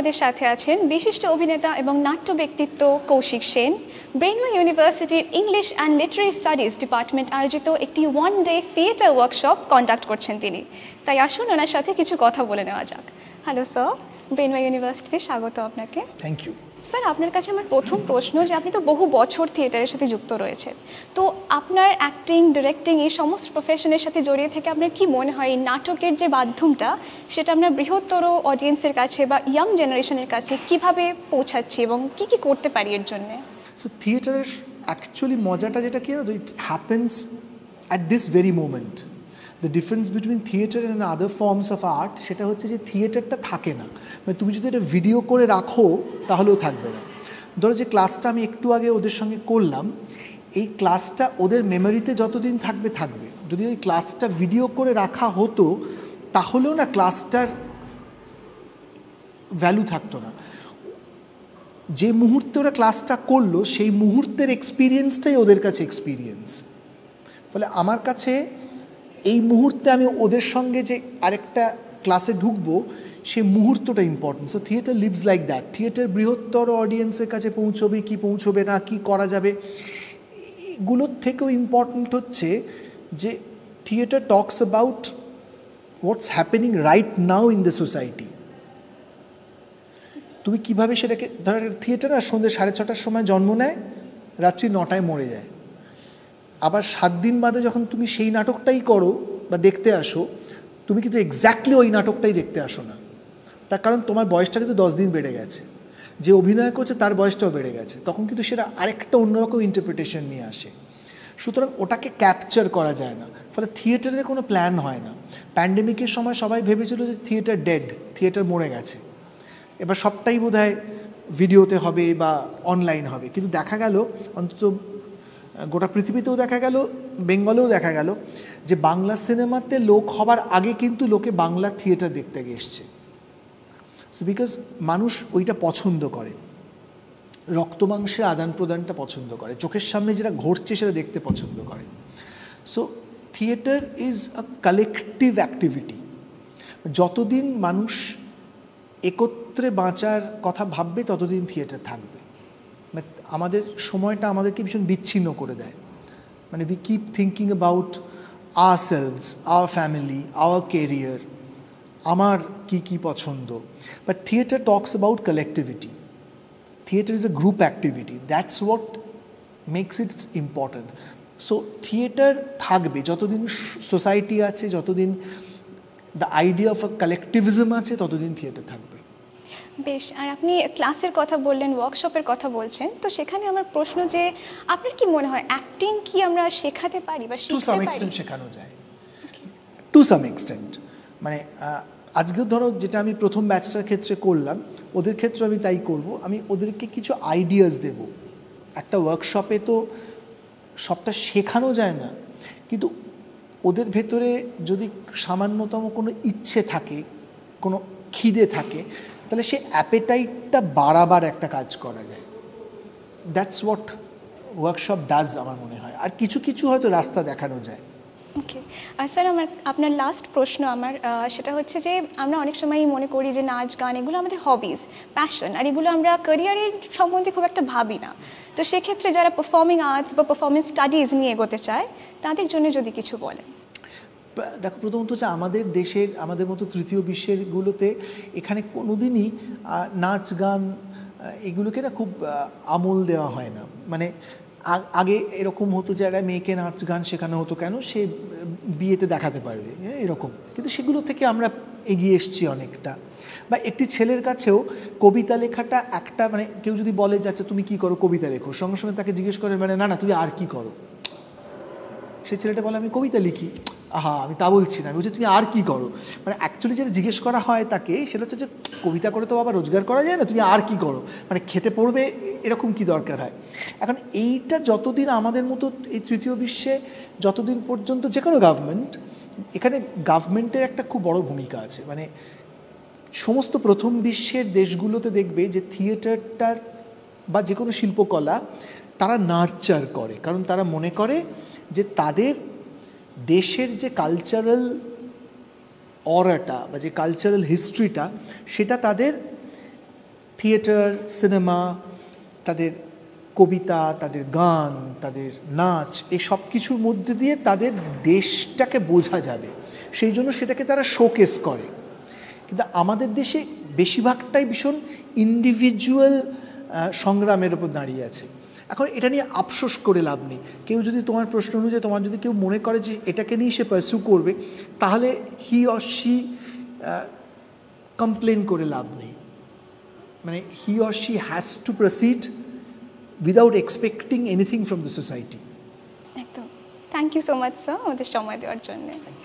আমাদের সাথে আছেন বিশিষ্ট অভিনেতা এবং নাট্য ব্যক্তিত্ব কৌশিক সেন ব্রেনওয়ে ইউনিভার্সিটির English and literary studies department আয়োজিত একটি one day theatre workshop conduct করছেন তিনি তাই আসুন ওনার সাথে কিছু কথা বলে নেওয়া যাক হ্যালো স্যার বেনওয়া ইউনিভার্সিটিতে স্বাগত আপনাকে থ্যাংক ইউ স্যার আপনার কাছে আমার প্রথম প্রশ্ন যে আপনি তো বহু বছর থিয়েটারের সাথে যুক্ত রয়েছেন তো আপনার অ্যাক্টিং ডিরেক্টিং এই সমস্ত প্রফেশনের সাথে জড়িয়ে থেকে আপনার কি মনে হয় নাটকের যে মাধ্যমটা সেটা আমরা বৃহত্তর অডিয়েন্সের কাছে বা ইয়াং জেনারেশনের কাছে কিভাবে পৌঁছাচ্ছি এবং কি কি করতে পারি এর জন্যে সো থিয়েটারের অ্যাকচুয়ালি মজাটা যেটা কি it happens at this very moment the difference between theatre and other forms of art সেটা হচ্ছে যে থিয়েটারটা থাকে না মানে তুমি যদি এটা ভিডিও করে রাখো তাহলেও থাকবে না ধরো যে ক্লাসটা আমি একটু আগে ওদের সঙ্গে করলাম এই ক্লাসটা ওদের মেমোরিতে যতদিন থাকবে থাকবে যদি ওই ক্লাসটা ভিডিও করে রাখা হতো তাহলেও না ক্লাসটার ভ্যালু থাকতো না যে মুহূর্তে ওরা ক্লাসটা করলো সেই মুহূর্তের এক্সপিরিয়েন্সটাই ওদের কাছে এক্সপিরিয়েন্স ফলে আমার কাছে এই মুহূর্তে আমি ওদের সঙ্গে যে আরেকটা ক্লাসে ঢুকবো সেই মুহূর্তটা important so theatre lives like that theatre বৃহত্তর অডিয়েন্সের কাছে পৌঁছবে কি পৌঁছবে না কি করা যাবে এগুলোর থেকেও ইম্পর্টেন্ট হচ্ছে যে theatre talks about what's happening right now in the society তুমি কিভাবে সেটাকে ধর থিয়েটার আর সন্ধ্যে সাড়ে ছটার সময় জন্ম নেয় রাত্রি নটায় মরে যায় আবার সাত দিন বাদে যখন তুমি সেই নাটকটাই করো বা দেখতে আসো তুমি কিন্তু এক্স্যাক্টলি ওই নাটকটাই দেখতে আসো না তার কারণ তোমার বয়সটা কিন্তু দশ দিন বেড়ে গেছে যে অভিনয় করছে তার বয়সটাও বেড়ে গেছে তখন কিন্তু সেটা আরেকটা অন্যরকম ইন্টারপ্রিটেশন নিয়ে আসে সুতরাং ওটাকে ক্যাপচার করা যায় না ফলে থিয়েটারের কোনো প্ল্যান হয় না প্যান্ডেমিকের সময় সবাই ভেবেছিল যে থিয়েটার ডেড থিয়েটার মরে গেছে এবার সবটাই বোধ ভিডিওতে হবে বা অনলাইন হবে কিন্তু দেখা গেল অন্তত গোটা পৃথিবীতেও দেখা গেল বেঙ্গলেও দেখা গেল যে বাংলা সিনেমাতে লোক হবার আগে কিন্তু লোকে বাংলা থিয়েটার দেখতে এসছে সো বিকজ মানুষ ওইটা পছন্দ করে রক্ত মাংসের আদান প্রদানটা পছন্দ করে চোখের সামনে যেটা ঘটছে সেটা দেখতে পছন্দ করে so theatre is a collective activity যতদিন মানুষ একত্রে বাঁচার কথা ভাববে ততদিন থিয়েটার থাকবে মানে আমাদের সময়টা আমাদেরকে ভীষণ বিচ্ছিন্ন করে দেয় মানে we keep thinking about ourselves our family our career আমার কি কি পছন্দ but theatre talks about collectivity theatre is a group activity that's what makes it important so theatre থাকবে যতদিন সোসাইটি আছে যতদিন the idea of a collectivism আছে ততদিন থিয়েটার থাকবে বেশ আর আপনি ক্লাসের কথা বললেন ওয়ার্কশপের কথা বলছেন তো সেখানে আমার প্রশ্ন যে আপনার কি মনে হয় অ্যাক্টিং কি আমরা শেখাতে পারি বা টু সাম এক্সটেন্ট শেখানো যায় টু সাম এক্সটেন্ট মানে আজকে ধরো যেটা আমি প্রথম ব্যাচটার ক্ষেত্রে করলাম ওদের ক্ষেত্রে আমি তাই করব আমি ওদেরকে কিছু আইডিয়াস দেব একটা ওয়ার্কশপে তো সবটা শেখানো যায় না কিন্তু ওদের ভেতরে যদি সামান্যতম কোনো ইচ্ছে থাকে কোনো খিদে থাকে তাহলে সে অ্যাপেটাইটটা বাড়াবার একটা কাজ করা যায় দ্যাটস হোয়াট ওয়ার্কশপ ডাজ আমার মনে হয় আর কিছু কিছু হয়তো রাস্তা দেখানো যায় ওকে আর স্যার আমার আপনার লাস্ট প্রশ্ন আমার সেটা হচ্ছে যে আমরা অনেক সময় মনে করি যে নাচ গান এগুলো আমাদের হবিজ প্যাশন আর এগুলো আমরা ক্যারিয়ারের সম্বন্ধে খুব একটা ভাবি না তো সেক্ষেত্রে যারা পারফর্মিং আর্টস বা পারফর্মেন্স স্টাডিজ নিয়ে এগোতে চায় তাদের জন্য যদি কিছু বলেন দেখো প্রথমত হচ্ছে আমাদের দেশের আমাদের মতো তৃতীয় বিশ্বেরগুলোতে এখানে কোনো দিনই নাচ গান এগুলোকে না খুব আমল দেওয়া হয় না মানে আগে এরকম হতো যে একটা মেয়েকে নাচ গান শেখানো হতো কেন সে বিয়েতে দেখাতে পারবে এরকম কিন্তু সেগুলো থেকে আমরা এগিয়ে এসছি অনেকটা বা একটি ছেলের কাছেও কবিতা লেখাটা একটা মানে কেউ যদি বলে যাচ্ছে তুমি কি করো কবিতা লেখো সঙ্গে সঙ্গে তাকে জিজ্ঞেস করে মানে না না তুমি আর কি করো সে ছেলেটা বলে আমি কবিতা লিখি হা আমি তা বলছি না আমি বলছি তুমি আর কি করো মানে অ্যাকচুয়ালি যেটা জিজ্ঞেস করা হয় তাকে সেটা হচ্ছে যে কবিতা করে তো বাবা রোজগার করা যায় না তুমি আর কি করো মানে খেতে পড়বে এরকম কি দরকার হয় এখন এইটা যতদিন আমাদের মতো এই তৃতীয় বিশ্বে যতদিন পর্যন্ত যে কোনো গভর্নমেন্ট এখানে গভর্নমেন্টের একটা খুব বড় ভূমিকা আছে মানে সমস্ত প্রথম বিশ্বের দেশগুলোতে দেখবে যে থিয়েটারটার বা যে কোনো শিল্পকলা তারা নার্চার করে কারণ তারা মনে করে যে তাদের দেশের যে কালচারাল অরাটা বা যে কালচারাল হিস্ট্রিটা সেটা তাদের থিয়েটার সিনেমা তাদের কবিতা তাদের গান তাদের নাচ এই সব কিছুর মধ্যে দিয়ে তাদের দেশটাকে বোঝা যাবে সেই জন্য সেটাকে তারা শোকেস করে কিন্তু আমাদের দেশে বেশিরভাগটাই ভীষণ ইন্ডিভিজুয়াল সংগ্রামের উপর দাঁড়িয়ে আছে এখন এটা নিয়ে আফসোস করে লাভ নেই কেউ যদি তোমার প্রশ্ন অনুযায়ী তোমার যদি কেউ মনে করে যে এটাকে নিয়ে সে পার্সু করবে তাহলে হি অর শি কমপ্লেন করে লাভ নেই মানে he or she has to proceed without expecting anything from the society একদম thank you so much sir আমাদের সময় দেওয়ার জন্য